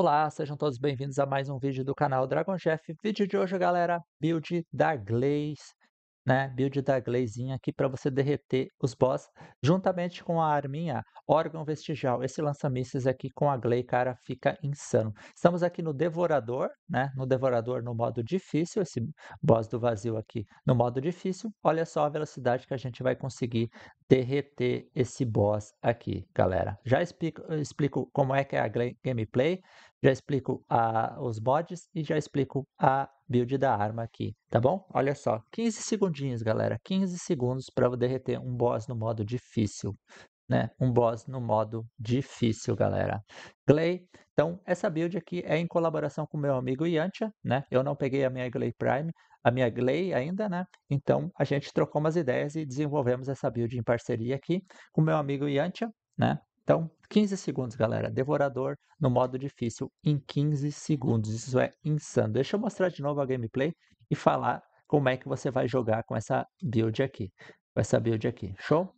Olá, sejam todos bem-vindos a mais um vídeo do canal Dragon Chef. Vídeo de hoje, galera, build da Glaze né, build da Glazinha aqui para você derreter os boss, juntamente com a arminha órgão vestigial. Esse lança-mísseis aqui com a Glay, cara, fica insano. Estamos aqui no Devorador, né, no Devorador no modo difícil, esse boss do vazio aqui no modo difícil. Olha só a velocidade que a gente vai conseguir derreter esse boss aqui, galera. Já explico, explico como é que é a Glay gameplay, já explico a, os mods e já explico a build da arma aqui, tá bom? Olha só, 15 segundinhos, galera, 15 segundos para derreter um boss no modo difícil. Né? Um boss no modo difícil, galera. Glei, então essa build aqui é em colaboração com meu amigo Yantia, né? Eu não peguei a minha Glei Prime, a minha Glei ainda, né? Então a gente trocou umas ideias e desenvolvemos essa build em parceria aqui com meu amigo Yantia, né? Então, 15 segundos, galera. Devorador no modo difícil em 15 segundos. Isso é insano. Deixa eu mostrar de novo a gameplay e falar como é que você vai jogar com essa build aqui. Com essa build aqui. Show?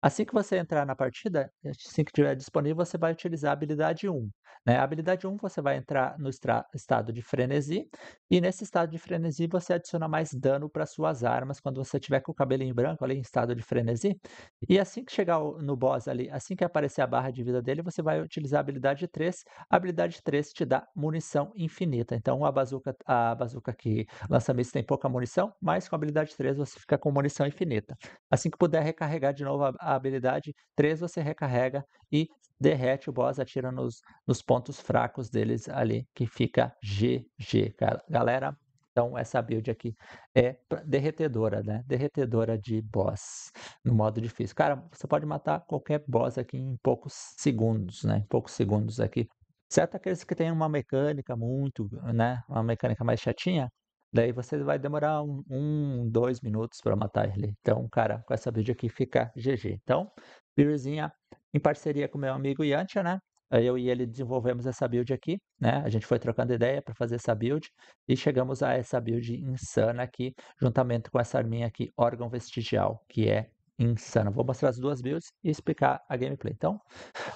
Assim que você entrar na partida, assim que estiver disponível, você vai utilizar a habilidade 1. Né? habilidade 1 você vai entrar no estado de frenesi, e nesse estado de frenesi você adiciona mais dano para suas armas quando você tiver com o cabelinho branco ali em estado de frenesi. E assim que chegar no boss ali, assim que aparecer a barra de vida dele, você vai utilizar a habilidade 3. A habilidade 3 te dá munição infinita. Então a bazuca, a bazuca que lança mísseis tem pouca munição, mas com a habilidade 3 você fica com munição infinita. Assim que puder recarregar de novo a habilidade 3, você recarrega e derrete o boss, atira nos, nos pontos fracos deles ali, que fica GG, cara. Galera, então essa build aqui é derretedora, né? Derretedora de boss no modo difícil. Cara, você pode matar qualquer boss aqui em poucos segundos, né? Em poucos segundos aqui. Certo aqueles que tem uma mecânica muito, né? Uma mecânica mais chatinha. Daí você vai demorar um, um dois minutos para matar ele. Então, cara, com essa build aqui fica GG. Então, buildzinha em parceria com meu amigo Yantia, né? Eu e ele desenvolvemos essa build aqui, né? A gente foi trocando ideia para fazer essa build e chegamos a essa build insana aqui, juntamente com essa arminha aqui, órgão vestigial, que é insana. Vou mostrar as duas builds e explicar a gameplay. Então,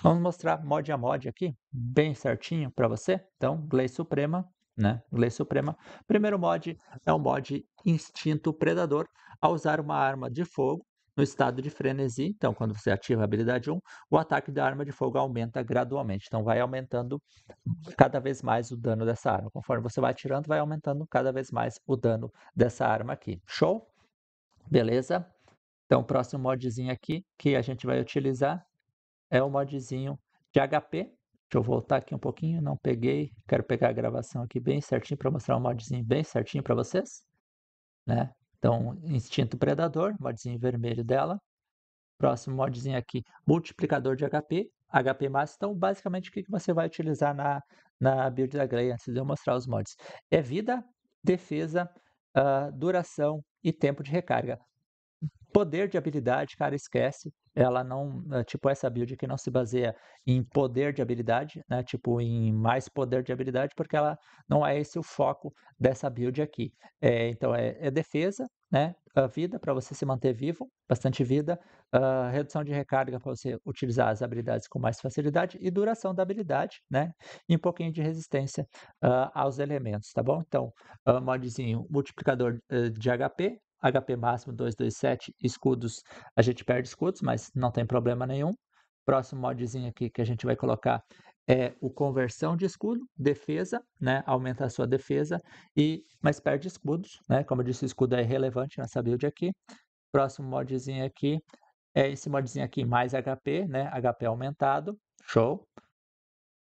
vamos mostrar mod a mod aqui, bem certinho para você. Então, Lei Suprema, né? Lei Suprema. Primeiro mod é um mod Instinto Predador. Ao usar uma arma de fogo, no estado de frenesi, então, quando você ativa a habilidade 1, o ataque da arma de fogo aumenta gradualmente. Então, vai aumentando cada vez mais o dano dessa arma. Conforme você vai atirando, vai aumentando cada vez mais o dano dessa arma aqui. Show? Beleza? Então, o próximo modzinho aqui que a gente vai utilizar é o modzinho de HP. Deixa eu voltar aqui um pouquinho, não peguei. Quero pegar a gravação aqui bem certinho para mostrar um modzinho bem certinho para vocês. Né? Então, instinto predador, modzinho vermelho dela. Próximo modzinho aqui, multiplicador de HP, HP massa. Então, basicamente, o que você vai utilizar na, na build da Grey antes de eu mostrar os mods? É vida, defesa, uh, duração e tempo de recarga. Poder de habilidade, cara, esquece ela não, eh, tipo, essa build que não se baseia em poder de habilidade, né? Tipo, em mais poder de habilidade, porque ela não é esse o foco dessa build aqui. É, então, é, é, defesa, né? A vida para você se manter vivo, bastante vida, uh, redução de recarga para você utilizar as habilidades com mais facilidade e duração da habilidade, né? E um pouquinho de resistência uh, aos elementos, tá bom? Então, uh, modzinho multiplicador eh, de HP, HP máximo 227, escudos, a gente perde escudos, mas não tem problema nenhum. Próximo modzinho aqui que a gente vai colocar é o conversão de escudo, defesa, né? Aumenta a sua defesa, e mas perde escudos, né? Como eu disse, o escudo é irrelevante nessa build aqui. Próximo modzinho aqui é esse modzinho aqui, mais HP, né? HP aumentado, show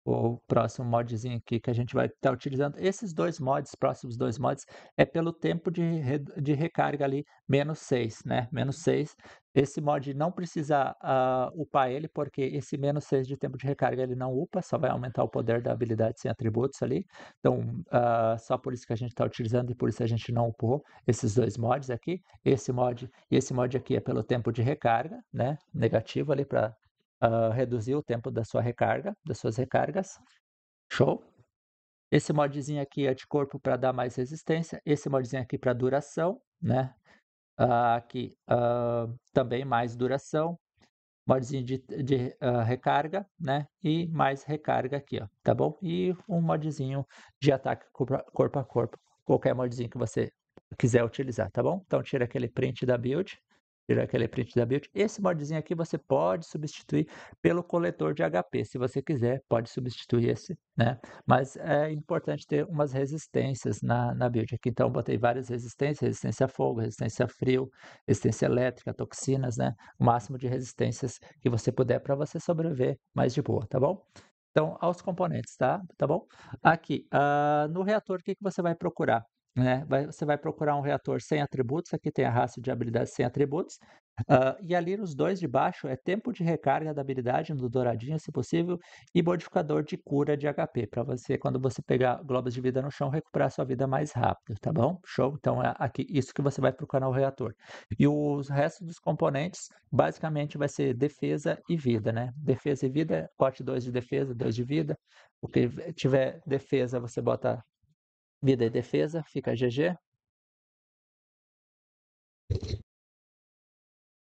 o próximo modzinho aqui que a gente vai estar tá utilizando. Esses dois mods, próximos dois mods, é pelo tempo de, de recarga ali, menos 6, né? Menos 6. Esse mod não precisa uh, upar ele, porque esse menos 6 de tempo de recarga ele não upa, só vai aumentar o poder da habilidade sem atributos ali. Então, uh, só por isso que a gente está utilizando e por isso a gente não upou esses dois mods aqui. Esse mod e esse mod aqui é pelo tempo de recarga, né? Negativo ali para uh, reduzir o tempo da sua recarga, das suas recargas. Show? Esse modzinho aqui é de corpo para dar mais resistência. Esse modzinho aqui para duração, né? Uh, aqui uh, também mais duração. Modzinho de, de recarga, né? E mais recarga aqui, ó, tá bom? E um modzinho de ataque corpo a corpo. Qualquer modzinho que você quiser utilizar, tá bom? Então tira aquele print da build tirar aquele print da build. Esse modzinho aqui você pode substituir pelo coletor de HP, se você quiser, pode substituir esse, né? Mas é importante ter umas resistências na, na build aqui. Então, botei várias resistências, resistência a fogo, resistência a frio, resistência elétrica, toxinas, né? O máximo de resistências que você puder para você sobreviver mais de boa, tá bom? Então, aos componentes, tá? Tá bom? Aqui, uh, no reator, o que, que você vai procurar? Né? Vai, você vai procurar um reator sem atributos, aqui tem a raça de habilidades sem atributos, uh, e ali nos dois de baixo é tempo de recarga da habilidade, no douradinho, se possível, e modificador de cura de HP, para você, quando você pegar globos de vida no chão, recuperar sua vida mais rápido, tá bom? Show? Então é aqui, isso que você vai procurar no reator. E os restos dos componentes, basicamente, vai ser defesa e vida, né? Defesa e vida, corte 2 de defesa, 2 de vida, o que tiver defesa, você bota Vida e defesa, fica GG.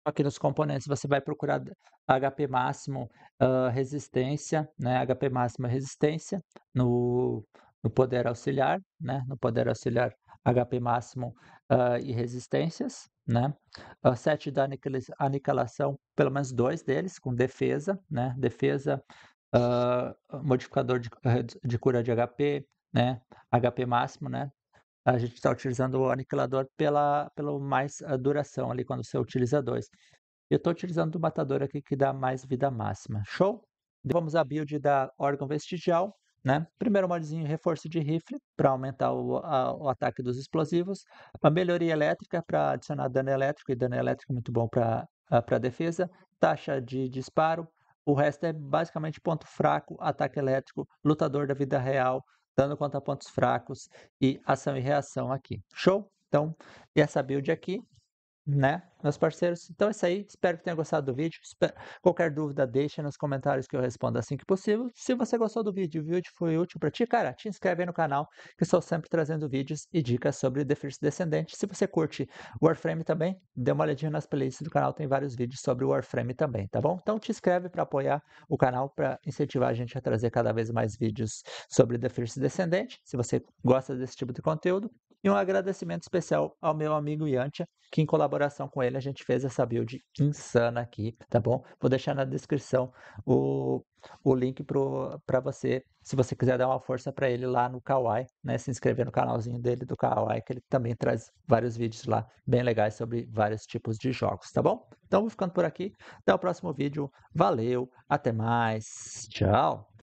Aqui nos componentes você vai procurar HP máximo uh, resistência, né? HP máximo resistência no, no poder auxiliar, né? No poder auxiliar HP máximo uh, e resistências, né? Uh, sete da aniquilação, pelo menos dois deles com defesa, né? Defesa, uh, modificador de, de cura de HP, né? HP máximo, né? A gente está utilizando o aniquilador pela, pelo mais a ah, duração ali, quando você utiliza dois. Eu estou utilizando o matador aqui que dá mais vida máxima. Show? Vamos à build da órgão vestigial, né? Primeiro modzinho reforço de rifle para aumentar o, a, o ataque dos explosivos. A melhoria elétrica para adicionar dano elétrico e dano elétrico muito bom para ah, para defesa. Taxa de disparo. O resto é basicamente ponto fraco, ataque elétrico, lutador da vida real, dando conta pontos fracos e ação e reação aqui. Show? Então, essa build aqui né, meus parceiros? Então é isso aí. Espero que tenha gostado do vídeo. Qualquer dúvida, deixa nos comentários que eu respondo assim que possível. Se você gostou do vídeo e o vídeo foi útil para ti, cara, te inscreve aí no canal, que estou sempre trazendo vídeos e dicas sobre The First Descendente. Se você curte Warframe também, dê uma olhadinha nas playlists do canal, tem vários vídeos sobre Warframe também, tá bom? Então te inscreve para apoiar o canal, para incentivar a gente a trazer cada vez mais vídeos sobre The First Descendente. Se você gosta desse tipo de conteúdo, e um agradecimento especial ao meu amigo Yantia, que em colaboração com ele a gente fez essa build insana aqui, tá bom? Vou deixar na descrição o, o link para você, se você quiser dar uma força para ele lá no Kawai, né? Se inscrever no canalzinho dele do Kawai, que ele também traz vários vídeos lá bem legais sobre vários tipos de jogos, tá bom? Então vou ficando por aqui. Até o próximo vídeo. Valeu, até mais. Tchau.